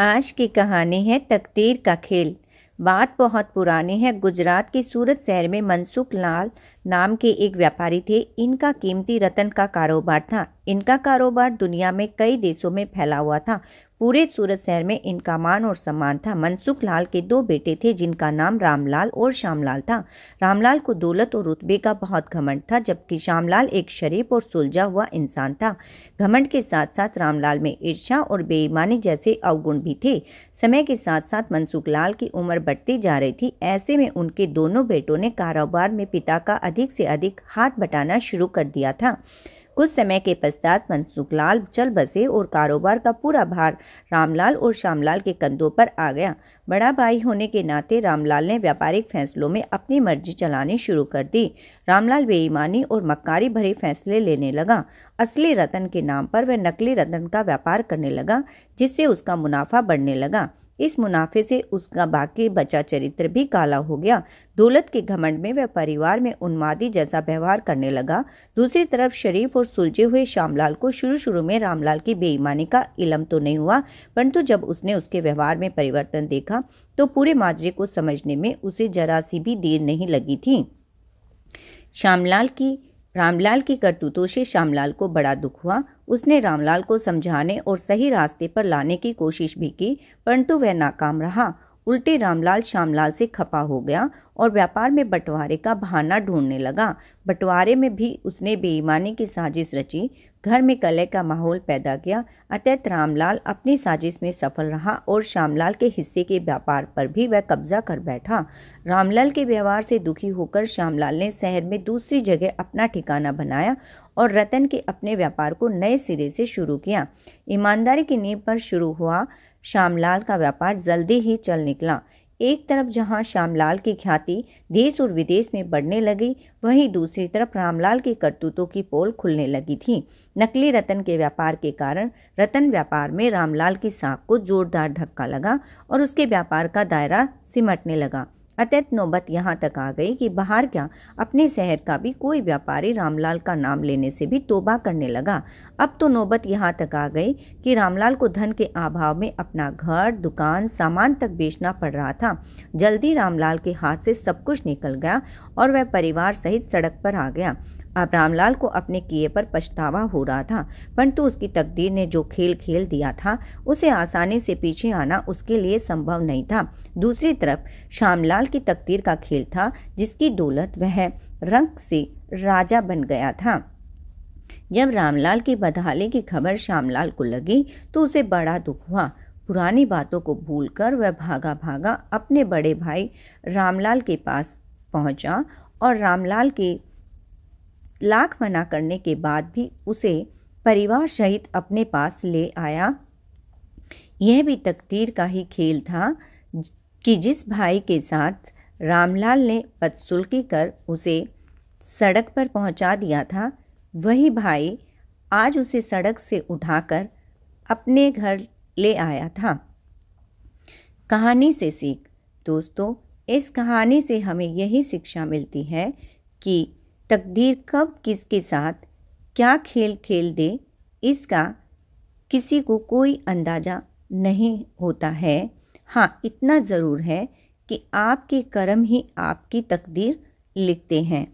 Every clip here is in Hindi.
आज की कहानी है तकदीर का खेल बात बहुत पुरानी है गुजरात के सूरत शहर में मनसुख लाल नाम के एक व्यापारी थे इनका कीमती रतन का कारोबार था इनका कारोबार दुनिया में कई देशों में फैला हुआ था पूरे सूरत शहर में इनका मान और सम्मान था मनसुख लाल के दो बेटे थे जिनका नाम रामलाल और श्यामलाल था रामलाल को दौलत और रुतबे का बहुत घमंड था जबकि श्यामलाल एक शरीफ और सुलझा हुआ इंसान था घमंड के साथ साथ रामलाल में ईर्षा और बेईमानी जैसे अवगुण भी थे समय के साथ साथ मनसुख लाल की उम्र बढ़ती जा रही थी ऐसे में उनके दोनों बेटों ने कारोबार में पिता का अधिक से अधिक हाथ बटाना शुरू कर दिया था कुछ समय के पश्चात मनसुख लाल चल बसे और कारोबार का पूरा भार रामलाल और श्यामलाल के कंधों पर आ गया बड़ा भाई होने के नाते रामलाल ने व्यापारिक फैसलों में अपनी मर्जी चलानी शुरू कर दी रामलाल बेईमानी और मक्कारी भरे फैसले लेने लगा असली रतन के नाम पर वह नकली रतन का व्यापार करने लगा जिससे उसका मुनाफा बढ़ने लगा इस मुनाफे से उसका बाकी बचा चरित्र भी काला हो गया दौलत के घमंड में वह परिवार में उन्मादी जैसा व्यवहार करने लगा दूसरी तरफ शरीफ और सुलझे हुए श्यामलाल को शुरू शुरू में रामलाल की बेईमानी का इलम तो नहीं हुआ परंतु जब उसने उसके व्यवहार में परिवर्तन देखा तो पूरे माजरे को समझने में उसे जरा सी भी देर नहीं लगी थी श्यामलाल की रामलाल की करतूतों से श्यामलाल को बड़ा दुख हुआ उसने रामलाल को समझाने और सही रास्ते पर लाने की कोशिश भी की परंतु वह नाकाम रहा उल्टे रामलाल श्यामलाल से खपा हो गया और व्यापार में बंटवारे का बहाना ढूंढने लगा बंटवारे में भी उसने बेईमानी की साजिश रची घर में कलह का माहौल पैदा किया अतः रामलाल अपनी साजिश में सफल रहा और श्यामलाल के हिस्से के व्यापार पर भी वह कब्जा कर बैठा रामलाल के व्यवहार से दुखी होकर श्यामलाल ने शहर में दूसरी जगह अपना ठिकाना बनाया और रतन के अपने व्यापार को नए सिरे से शुरू किया ईमानदारी की नींव पर शुरू हुआ श्यामलाल का व्यापार जल्दी ही चल निकला एक तरफ जहां श्यामलाल की ख्याति देश और विदेश में बढ़ने लगी वहीं दूसरी तरफ रामलाल के करतूतों की पोल खुलने लगी थी नकली रतन के व्यापार के कारण रतन व्यापार में रामलाल की साख को जोरदार धक्का लगा और उसके व्यापार का दायरा सिमटने लगा अतः नौबत यहाँ तक आ गई कि बाहर क्या अपने शहर का भी कोई व्यापारी रामलाल का नाम लेने से भी तोबा करने लगा अब तो नौबत यहाँ तक आ गई कि रामलाल को धन के अभाव में अपना घर दुकान सामान तक बेचना पड़ रहा था जल्दी रामलाल के हाथ से सब कुछ निकल गया और वह परिवार सहित सड़क पर आ गया अब रामलाल को अपने किए पर पछतावा हो रहा था परंतु उसकी तकदीर ने जो खेल खेल दिया था उसे आसानी से पीछे आना उसके लिए संभव नहीं था दूसरी तरफ श्यामलाल की तकदीर का खेल था जिसकी दौलत वह रंग से राजा बन गया था जब रामलाल की बदहाली की खबर श्यामलाल को लगी तो उसे बड़ा दुख हुआ पुरानी बातों को भूलकर वह भागा भागा अपने बड़े भाई रामलाल के पास पहुंचा और रामलाल के लाख मना करने के बाद भी उसे परिवार सहित अपने पास ले आया यह भी तकदीर का ही खेल था कि जिस भाई के साथ रामलाल ने बदसुल्की कर उसे सड़क पर पहुंचा दिया था वही भाई आज उसे सड़क से उठाकर अपने घर ले आया था कहानी से सीख दोस्तों इस कहानी से हमें यही शिक्षा मिलती है कि तकदीर कब किसके साथ क्या खेल खेल दे इसका किसी को कोई अंदाज़ा नहीं होता है हाँ इतना ज़रूर है कि आपके कर्म ही आपकी तकदीर लिखते हैं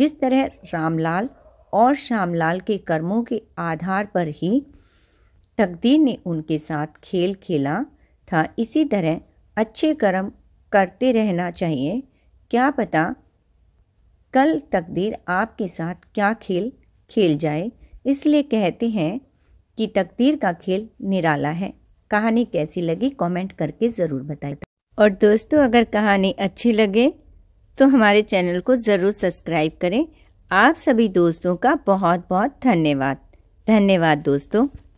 जिस तरह रामलाल और श्यामलाल के कर्मों के आधार पर ही तकदीर ने उनके साथ खेल खेला था इसी तरह अच्छे कर्म करते रहना चाहिए क्या पता कल तकदीर आपके साथ क्या खेल खेल जाए इसलिए कहते हैं कि तकदीर का खेल निराला है कहानी कैसी लगी कमेंट करके ज़रूर बताएं और दोस्तों अगर कहानी अच्छी लगे तो हमारे चैनल को ज़रूर सब्सक्राइब करें आप सभी दोस्तों का बहुत बहुत धन्यवाद धन्यवाद दोस्तों